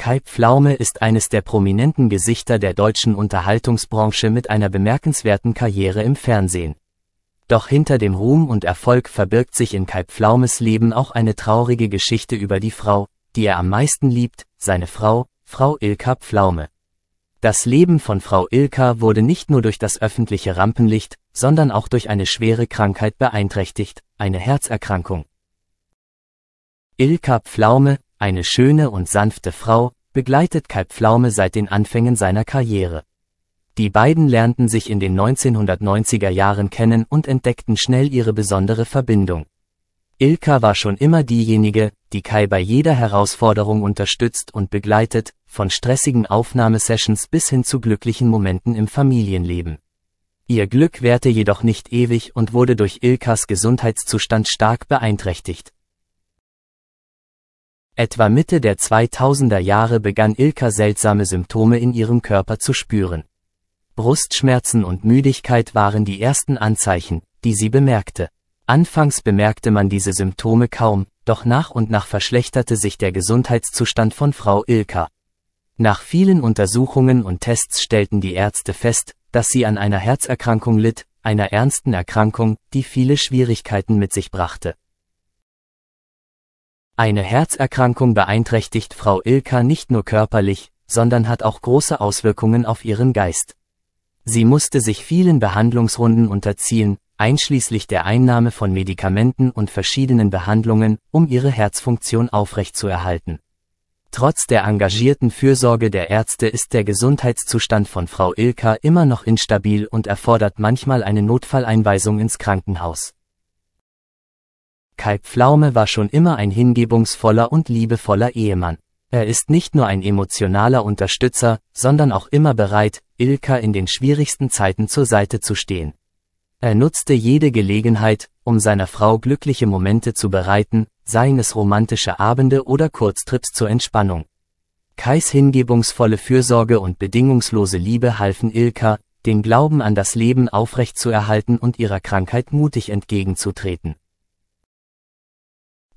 Kai Pflaume ist eines der prominenten Gesichter der deutschen Unterhaltungsbranche mit einer bemerkenswerten Karriere im Fernsehen. Doch hinter dem Ruhm und Erfolg verbirgt sich in Kai Pflaumes Leben auch eine traurige Geschichte über die Frau, die er am meisten liebt, seine Frau, Frau Ilka Pflaume. Das Leben von Frau Ilka wurde nicht nur durch das öffentliche Rampenlicht, sondern auch durch eine schwere Krankheit beeinträchtigt, eine Herzerkrankung. Ilka Pflaume, eine schöne und sanfte Frau, begleitet Kai Pflaume seit den Anfängen seiner Karriere. Die beiden lernten sich in den 1990er Jahren kennen und entdeckten schnell ihre besondere Verbindung. Ilka war schon immer diejenige, die Kai bei jeder Herausforderung unterstützt und begleitet, von stressigen Aufnahmesessions bis hin zu glücklichen Momenten im Familienleben. Ihr Glück währte jedoch nicht ewig und wurde durch Ilkas Gesundheitszustand stark beeinträchtigt. Etwa Mitte der 2000er Jahre begann Ilka seltsame Symptome in ihrem Körper zu spüren. Brustschmerzen und Müdigkeit waren die ersten Anzeichen, die sie bemerkte. Anfangs bemerkte man diese Symptome kaum, doch nach und nach verschlechterte sich der Gesundheitszustand von Frau Ilka. Nach vielen Untersuchungen und Tests stellten die Ärzte fest, dass sie an einer Herzerkrankung litt, einer ernsten Erkrankung, die viele Schwierigkeiten mit sich brachte. Eine Herzerkrankung beeinträchtigt Frau Ilka nicht nur körperlich, sondern hat auch große Auswirkungen auf ihren Geist. Sie musste sich vielen Behandlungsrunden unterziehen, einschließlich der Einnahme von Medikamenten und verschiedenen Behandlungen, um ihre Herzfunktion aufrechtzuerhalten. Trotz der engagierten Fürsorge der Ärzte ist der Gesundheitszustand von Frau Ilka immer noch instabil und erfordert manchmal eine Notfalleinweisung ins Krankenhaus. Kai Pflaume war schon immer ein hingebungsvoller und liebevoller Ehemann. Er ist nicht nur ein emotionaler Unterstützer, sondern auch immer bereit, Ilka in den schwierigsten Zeiten zur Seite zu stehen. Er nutzte jede Gelegenheit, um seiner Frau glückliche Momente zu bereiten, seien es romantische Abende oder Kurztrips zur Entspannung. Kais hingebungsvolle Fürsorge und bedingungslose Liebe halfen Ilka, den Glauben an das Leben aufrechtzuerhalten und ihrer Krankheit mutig entgegenzutreten.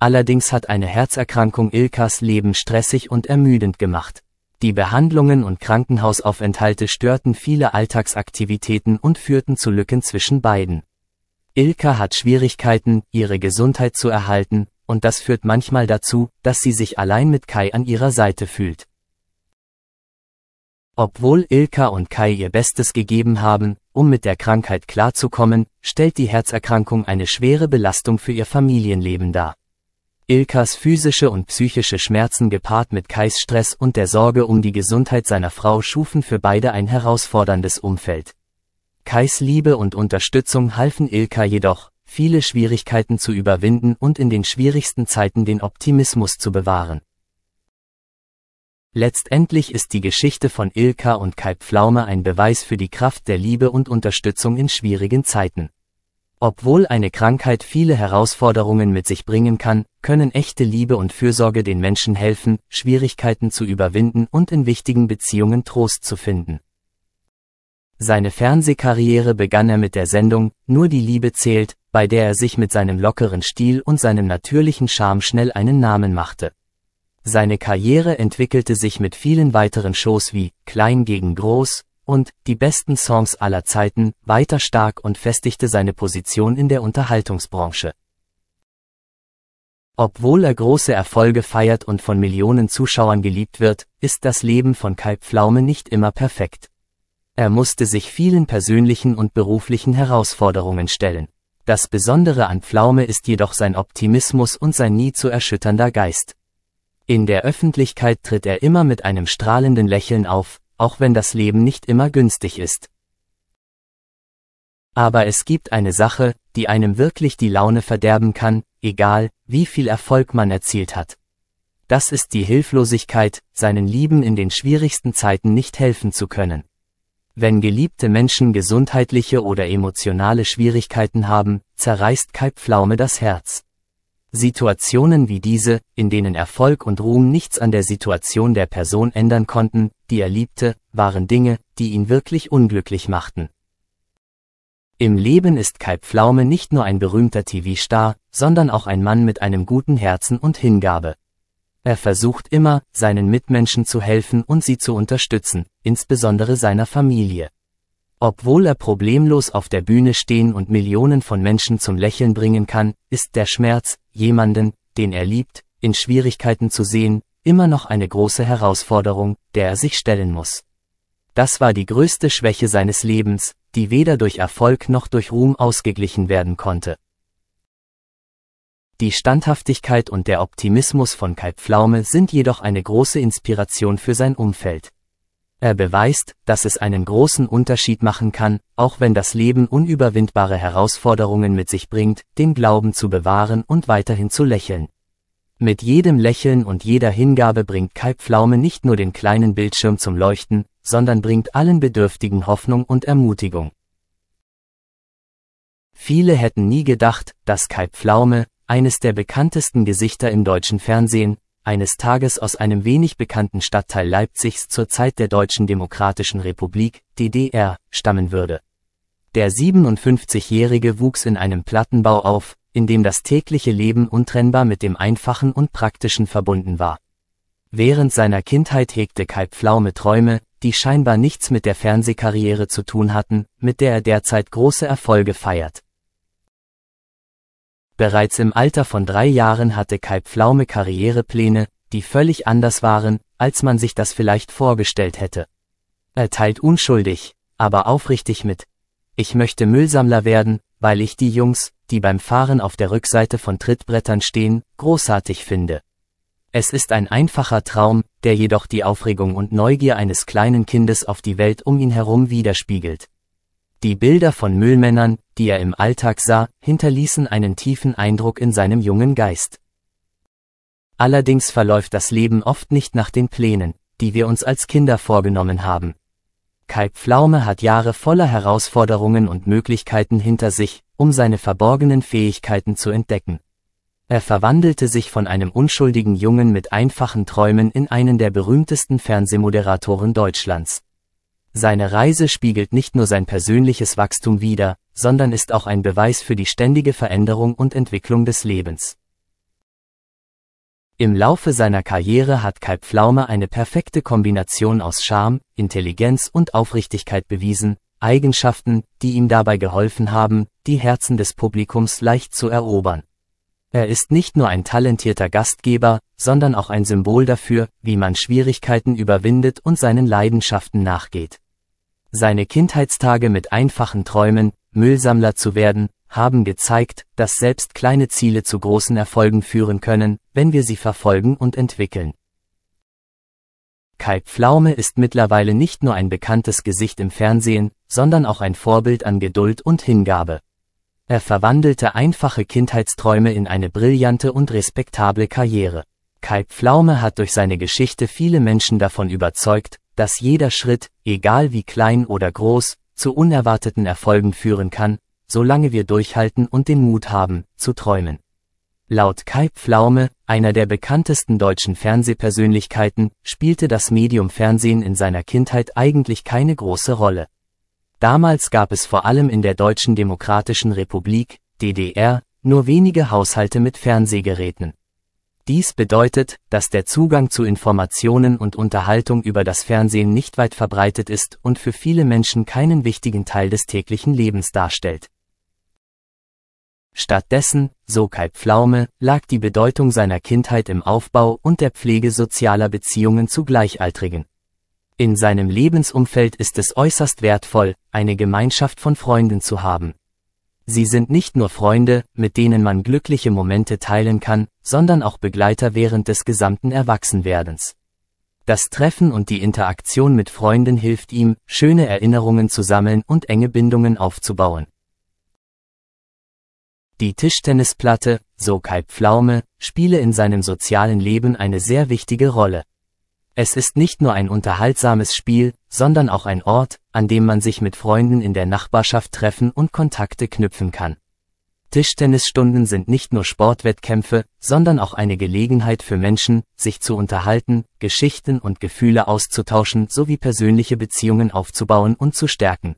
Allerdings hat eine Herzerkrankung Ilkas Leben stressig und ermüdend gemacht. Die Behandlungen und Krankenhausaufenthalte störten viele Alltagsaktivitäten und führten zu Lücken zwischen beiden. Ilka hat Schwierigkeiten, ihre Gesundheit zu erhalten, und das führt manchmal dazu, dass sie sich allein mit Kai an ihrer Seite fühlt. Obwohl Ilka und Kai ihr Bestes gegeben haben, um mit der Krankheit klarzukommen, stellt die Herzerkrankung eine schwere Belastung für ihr Familienleben dar. Ilkas physische und psychische Schmerzen gepaart mit Kais Stress und der Sorge um die Gesundheit seiner Frau schufen für beide ein herausforderndes Umfeld. Kais Liebe und Unterstützung halfen Ilka jedoch, viele Schwierigkeiten zu überwinden und in den schwierigsten Zeiten den Optimismus zu bewahren. Letztendlich ist die Geschichte von Ilka und Kai Pflaume ein Beweis für die Kraft der Liebe und Unterstützung in schwierigen Zeiten. Obwohl eine Krankheit viele Herausforderungen mit sich bringen kann, können echte Liebe und Fürsorge den Menschen helfen, Schwierigkeiten zu überwinden und in wichtigen Beziehungen Trost zu finden. Seine Fernsehkarriere begann er mit der Sendung Nur die Liebe zählt, bei der er sich mit seinem lockeren Stil und seinem natürlichen Charme schnell einen Namen machte. Seine Karriere entwickelte sich mit vielen weiteren Shows wie Klein gegen Groß, und die besten Songs aller Zeiten weiter stark und festigte seine Position in der Unterhaltungsbranche. Obwohl er große Erfolge feiert und von Millionen Zuschauern geliebt wird, ist das Leben von Kai Pflaume nicht immer perfekt. Er musste sich vielen persönlichen und beruflichen Herausforderungen stellen. Das Besondere an Pflaume ist jedoch sein Optimismus und sein nie zu erschütternder Geist. In der Öffentlichkeit tritt er immer mit einem strahlenden Lächeln auf, auch wenn das Leben nicht immer günstig ist. Aber es gibt eine Sache, die einem wirklich die Laune verderben kann, egal, wie viel Erfolg man erzielt hat. Das ist die Hilflosigkeit, seinen Lieben in den schwierigsten Zeiten nicht helfen zu können. Wenn geliebte Menschen gesundheitliche oder emotionale Schwierigkeiten haben, zerreißt Kai Pflaume das Herz. Situationen wie diese, in denen Erfolg und Ruhm nichts an der Situation der Person ändern konnten, die er liebte, waren Dinge, die ihn wirklich unglücklich machten. Im Leben ist Kai Pflaume nicht nur ein berühmter TV-Star, sondern auch ein Mann mit einem guten Herzen und Hingabe. Er versucht immer, seinen Mitmenschen zu helfen und sie zu unterstützen, insbesondere seiner Familie. Obwohl er problemlos auf der Bühne stehen und Millionen von Menschen zum Lächeln bringen kann, ist der Schmerz, jemanden, den er liebt, in Schwierigkeiten zu sehen, immer noch eine große Herausforderung, der er sich stellen muss. Das war die größte Schwäche seines Lebens, die weder durch Erfolg noch durch Ruhm ausgeglichen werden konnte. Die Standhaftigkeit und der Optimismus von Kai Pflaume sind jedoch eine große Inspiration für sein Umfeld. Er beweist, dass es einen großen Unterschied machen kann, auch wenn das Leben unüberwindbare Herausforderungen mit sich bringt, den Glauben zu bewahren und weiterhin zu lächeln. Mit jedem Lächeln und jeder Hingabe bringt Kai Pflaume nicht nur den kleinen Bildschirm zum Leuchten, sondern bringt allen Bedürftigen Hoffnung und Ermutigung. Viele hätten nie gedacht, dass Kai Pflaume, eines der bekanntesten Gesichter im deutschen Fernsehen, eines Tages aus einem wenig bekannten Stadtteil Leipzigs zur Zeit der Deutschen Demokratischen Republik, DDR, stammen würde. Der 57-Jährige wuchs in einem Plattenbau auf, in dem das tägliche Leben untrennbar mit dem Einfachen und Praktischen verbunden war. Während seiner Kindheit hegte Kai Pflaume Träume, die scheinbar nichts mit der Fernsehkarriere zu tun hatten, mit der er derzeit große Erfolge feiert. Bereits im Alter von drei Jahren hatte Kai Pflaume Karrierepläne, die völlig anders waren, als man sich das vielleicht vorgestellt hätte. Er teilt unschuldig, aber aufrichtig mit. Ich möchte Müllsammler werden, weil ich die Jungs, die beim Fahren auf der Rückseite von Trittbrettern stehen, großartig finde. Es ist ein einfacher Traum, der jedoch die Aufregung und Neugier eines kleinen Kindes auf die Welt um ihn herum widerspiegelt. Die Bilder von Müllmännern, die er im Alltag sah, hinterließen einen tiefen Eindruck in seinem jungen Geist. Allerdings verläuft das Leben oft nicht nach den Plänen, die wir uns als Kinder vorgenommen haben. Kai Pflaume hat Jahre voller Herausforderungen und Möglichkeiten hinter sich, um seine verborgenen Fähigkeiten zu entdecken. Er verwandelte sich von einem unschuldigen Jungen mit einfachen Träumen in einen der berühmtesten Fernsehmoderatoren Deutschlands. Seine Reise spiegelt nicht nur sein persönliches Wachstum wider, sondern ist auch ein Beweis für die ständige Veränderung und Entwicklung des Lebens. Im Laufe seiner Karriere hat Kai Pflaume eine perfekte Kombination aus Charme, Intelligenz und Aufrichtigkeit bewiesen, Eigenschaften, die ihm dabei geholfen haben, die Herzen des Publikums leicht zu erobern. Er ist nicht nur ein talentierter Gastgeber, sondern auch ein Symbol dafür, wie man Schwierigkeiten überwindet und seinen Leidenschaften nachgeht. Seine Kindheitstage mit einfachen Träumen, Müllsammler zu werden, haben gezeigt, dass selbst kleine Ziele zu großen Erfolgen führen können, wenn wir sie verfolgen und entwickeln. Kai Pflaume ist mittlerweile nicht nur ein bekanntes Gesicht im Fernsehen, sondern auch ein Vorbild an Geduld und Hingabe. Er verwandelte einfache Kindheitsträume in eine brillante und respektable Karriere. Kai Pflaume hat durch seine Geschichte viele Menschen davon überzeugt, dass jeder Schritt, egal wie klein oder groß, zu unerwarteten Erfolgen führen kann, solange wir durchhalten und den Mut haben, zu träumen. Laut Kai Pflaume, einer der bekanntesten deutschen Fernsehpersönlichkeiten, spielte das Medium Fernsehen in seiner Kindheit eigentlich keine große Rolle. Damals gab es vor allem in der Deutschen Demokratischen Republik, DDR, nur wenige Haushalte mit Fernsehgeräten. Dies bedeutet, dass der Zugang zu Informationen und Unterhaltung über das Fernsehen nicht weit verbreitet ist und für viele Menschen keinen wichtigen Teil des täglichen Lebens darstellt. Stattdessen, so Kai Pflaume, lag die Bedeutung seiner Kindheit im Aufbau und der Pflege sozialer Beziehungen zu Gleichaltrigen. In seinem Lebensumfeld ist es äußerst wertvoll, eine Gemeinschaft von Freunden zu haben, Sie sind nicht nur Freunde, mit denen man glückliche Momente teilen kann, sondern auch Begleiter während des gesamten Erwachsenwerdens. Das Treffen und die Interaktion mit Freunden hilft ihm, schöne Erinnerungen zu sammeln und enge Bindungen aufzubauen. Die Tischtennisplatte, so Kai Pflaume, spiele in seinem sozialen Leben eine sehr wichtige Rolle. Es ist nicht nur ein unterhaltsames Spiel, sondern auch ein Ort, an dem man sich mit Freunden in der Nachbarschaft treffen und Kontakte knüpfen kann. Tischtennisstunden sind nicht nur Sportwettkämpfe, sondern auch eine Gelegenheit für Menschen, sich zu unterhalten, Geschichten und Gefühle auszutauschen sowie persönliche Beziehungen aufzubauen und zu stärken.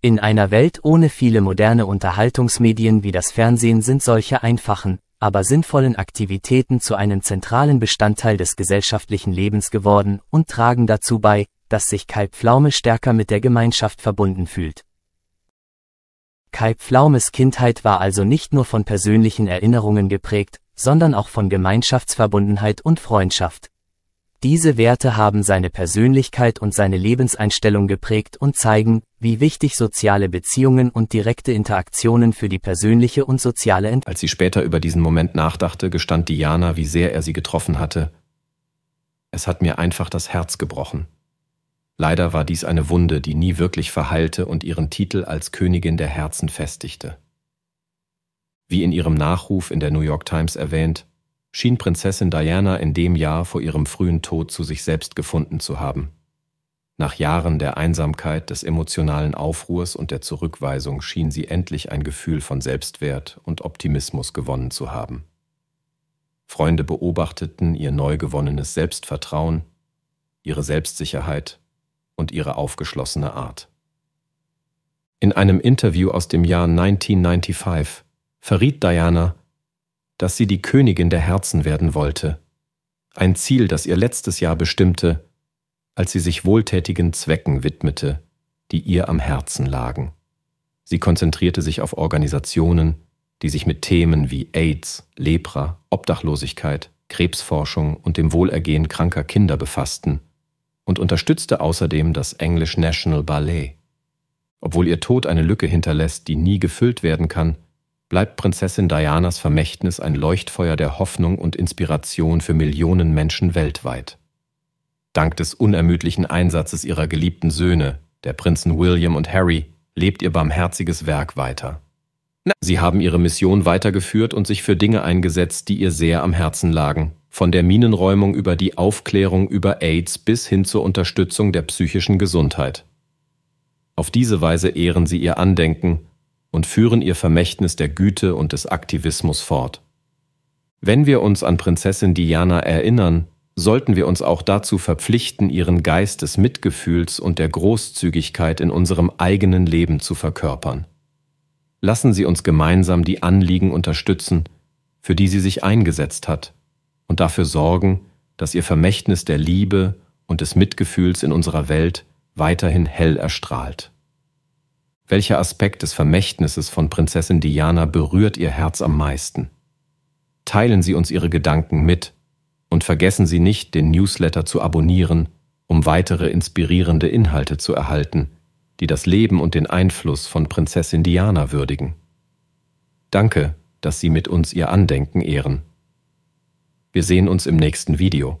In einer Welt ohne viele moderne Unterhaltungsmedien wie das Fernsehen sind solche einfachen, aber sinnvollen Aktivitäten zu einem zentralen Bestandteil des gesellschaftlichen Lebens geworden und tragen dazu bei, dass sich Kai Pflaume stärker mit der Gemeinschaft verbunden fühlt. Kai Pflaumes Kindheit war also nicht nur von persönlichen Erinnerungen geprägt, sondern auch von Gemeinschaftsverbundenheit und Freundschaft. Diese Werte haben seine Persönlichkeit und seine Lebenseinstellung geprägt und zeigen, wie wichtig soziale Beziehungen und direkte Interaktionen für die persönliche und soziale Entwicklung. Als sie später über diesen Moment nachdachte, gestand Diana, wie sehr er sie getroffen hatte. Es hat mir einfach das Herz gebrochen. Leider war dies eine Wunde, die nie wirklich verheilte und ihren Titel als Königin der Herzen festigte. Wie in ihrem Nachruf in der New York Times erwähnt, schien Prinzessin Diana in dem Jahr vor ihrem frühen Tod zu sich selbst gefunden zu haben. Nach Jahren der Einsamkeit, des emotionalen Aufruhrs und der Zurückweisung schien sie endlich ein Gefühl von Selbstwert und Optimismus gewonnen zu haben. Freunde beobachteten ihr neu gewonnenes Selbstvertrauen, ihre Selbstsicherheit und ihre aufgeschlossene Art. In einem Interview aus dem Jahr 1995 verriet Diana, dass sie die Königin der Herzen werden wollte. Ein Ziel, das ihr letztes Jahr bestimmte, als sie sich wohltätigen Zwecken widmete, die ihr am Herzen lagen. Sie konzentrierte sich auf Organisationen, die sich mit Themen wie AIDS, Lepra, Obdachlosigkeit, Krebsforschung und dem Wohlergehen kranker Kinder befassten und unterstützte außerdem das English National Ballet. Obwohl ihr Tod eine Lücke hinterlässt, die nie gefüllt werden kann, bleibt Prinzessin Dianas Vermächtnis ein Leuchtfeuer der Hoffnung und Inspiration für Millionen Menschen weltweit. Dank des unermüdlichen Einsatzes ihrer geliebten Söhne, der Prinzen William und Harry, lebt ihr barmherziges Werk weiter. Sie haben ihre Mission weitergeführt und sich für Dinge eingesetzt, die ihr sehr am Herzen lagen, von der Minenräumung über die Aufklärung über AIDS bis hin zur Unterstützung der psychischen Gesundheit. Auf diese Weise ehren sie ihr Andenken und führen ihr Vermächtnis der Güte und des Aktivismus fort. Wenn wir uns an Prinzessin Diana erinnern, sollten wir uns auch dazu verpflichten, ihren Geist des Mitgefühls und der Großzügigkeit in unserem eigenen Leben zu verkörpern. Lassen Sie uns gemeinsam die Anliegen unterstützen, für die sie sich eingesetzt hat, und dafür sorgen, dass ihr Vermächtnis der Liebe und des Mitgefühls in unserer Welt weiterhin hell erstrahlt. Welcher Aspekt des Vermächtnisses von Prinzessin Diana berührt Ihr Herz am meisten? Teilen Sie uns Ihre Gedanken mit und vergessen Sie nicht, den Newsletter zu abonnieren, um weitere inspirierende Inhalte zu erhalten, die das Leben und den Einfluss von Prinzessin Diana würdigen. Danke, dass Sie mit uns Ihr Andenken ehren. Wir sehen uns im nächsten Video.